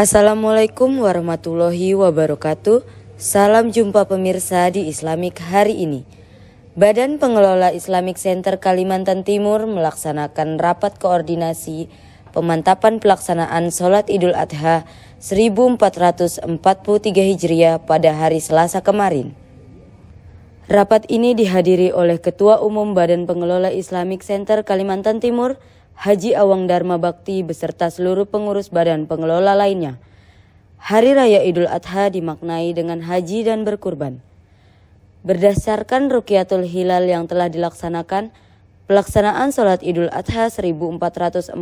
Assalamualaikum warahmatullahi wabarakatuh. Salam jumpa pemirsa di Islamik hari ini. Badan Pengelola Islamic Center Kalimantan Timur melaksanakan rapat koordinasi pemantapan pelaksanaan sholat Idul Adha 1443 Hijriah pada hari Selasa kemarin. Rapat ini dihadiri oleh Ketua Umum Badan Pengelola Islamic Center Kalimantan Timur, Haji Awang Dharma Bakti beserta seluruh pengurus badan pengelola lainnya. Hari Raya Idul Adha dimaknai dengan haji dan berkurban. Berdasarkan rukyatul Hilal yang telah dilaksanakan, pelaksanaan sholat Idul Adha 1443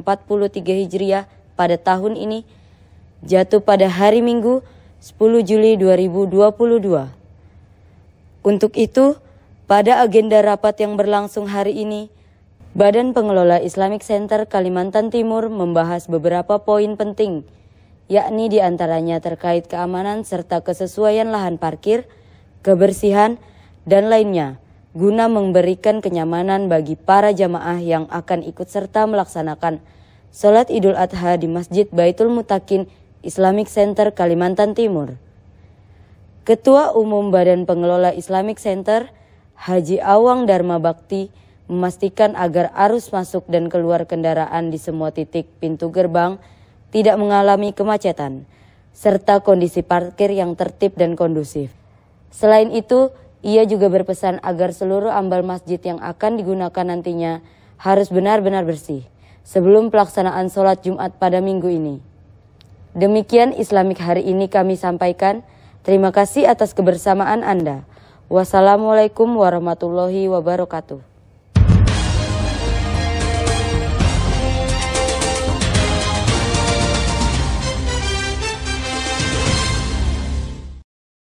Hijriah pada tahun ini jatuh pada hari Minggu 10 Juli 2022. Untuk itu, pada agenda rapat yang berlangsung hari ini, Badan Pengelola Islamic Center Kalimantan Timur membahas beberapa poin penting, yakni diantaranya terkait keamanan serta kesesuaian lahan parkir, kebersihan, dan lainnya, guna memberikan kenyamanan bagi para jamaah yang akan ikut serta melaksanakan Sholat Idul Adha di Masjid Baitul Mutakin Islamic Center Kalimantan Timur. Ketua Umum Badan Pengelola Islamic Center, Haji Awang Dharma Bakti, memastikan agar arus masuk dan keluar kendaraan di semua titik pintu gerbang tidak mengalami kemacetan, serta kondisi parkir yang tertib dan kondusif. Selain itu, ia juga berpesan agar seluruh ambal masjid yang akan digunakan nantinya harus benar-benar bersih sebelum pelaksanaan sholat Jumat pada minggu ini. Demikian Islamik hari ini kami sampaikan. Terima kasih atas kebersamaan Anda. Wassalamualaikum warahmatullahi wabarakatuh.